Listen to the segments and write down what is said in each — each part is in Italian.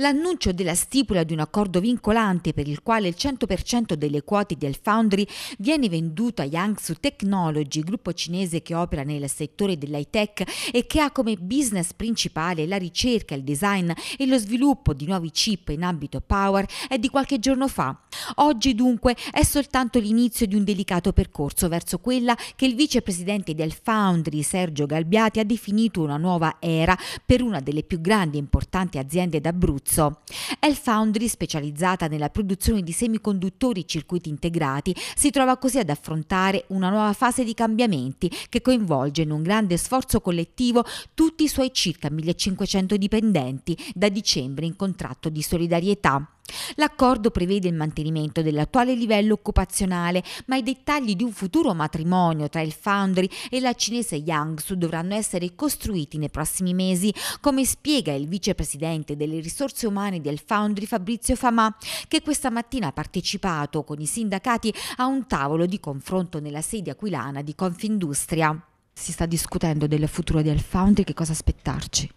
L'annuncio della stipula di un accordo vincolante per il quale il 100% delle quote del Foundry viene venduto a Yangsu Technology, gruppo cinese che opera nel settore dell'high tech e che ha come business principale la ricerca, il design e lo sviluppo di nuovi chip in ambito power, è di qualche giorno fa. Oggi dunque è soltanto l'inizio di un delicato percorso verso quella che il vicepresidente del Foundry, Sergio Galbiati, ha definito una nuova era per una delle più grandi e importanti aziende d'Abruzzo Arezzo. El Foundry, specializzata nella produzione di semiconduttori e circuiti integrati, si trova così ad affrontare una nuova fase di cambiamenti che coinvolge in un grande sforzo collettivo tutti i suoi circa 1500 dipendenti da dicembre in contratto di solidarietà. L'accordo prevede il mantenimento dell'attuale livello occupazionale, ma i dettagli di un futuro matrimonio tra il Foundry e la cinese Yangsu dovranno essere costruiti nei prossimi mesi, come spiega il vicepresidente delle risorse umane del Foundry Fabrizio Famà, che questa mattina ha partecipato con i sindacati a un tavolo di confronto nella sede aquilana di Confindustria. Si sta discutendo del futuro del Foundry, che cosa aspettarci?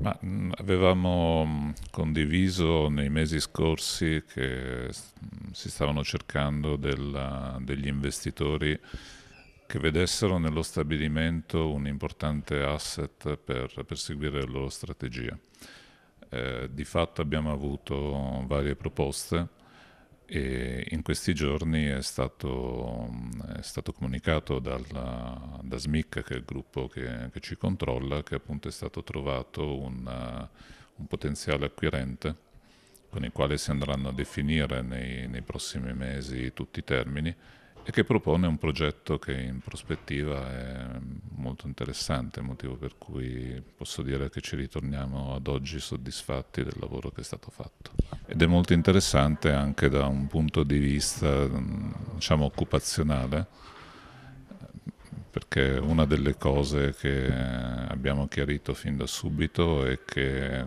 Ma mm, avevamo mm, condiviso nei mesi scorsi che mm, si stavano cercando della, degli investitori che vedessero nello stabilimento un importante asset per perseguire la loro strategia. Eh, di fatto abbiamo avuto varie proposte e in questi giorni è stato, è stato comunicato dalla, da SMIC, che è il gruppo che, che, ci controlla, che appunto è stato trovato un, un potenziale acquirente con il quale si andranno a definire nei, nei prossimi mesi tutti i termini e che propone un progetto che in prospettiva è molto interessante, motivo per cui posso dire che ci ritorniamo ad oggi soddisfatti del lavoro che è stato fatto. Ed è molto interessante anche da un punto di vista diciamo, occupazionale, perché una delle cose che abbiamo chiarito fin da subito è che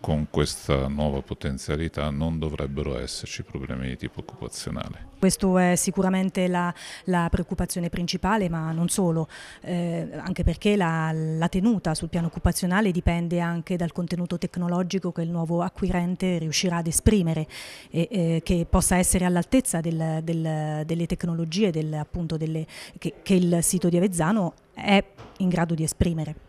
con questa nuova potenzialità non dovrebbero esserci problemi di tipo occupazionale. Questa è sicuramente la, la, preoccupazione principale, ma non solo, eh, anche perché la, la, tenuta sul piano occupazionale dipende anche dal contenuto tecnologico che il nuovo acquirente riuscirà ad esprimere e eh, che possa essere all'altezza del, del, delle tecnologie del, appunto, delle, che, che il sito di Avezzano è in grado di esprimere.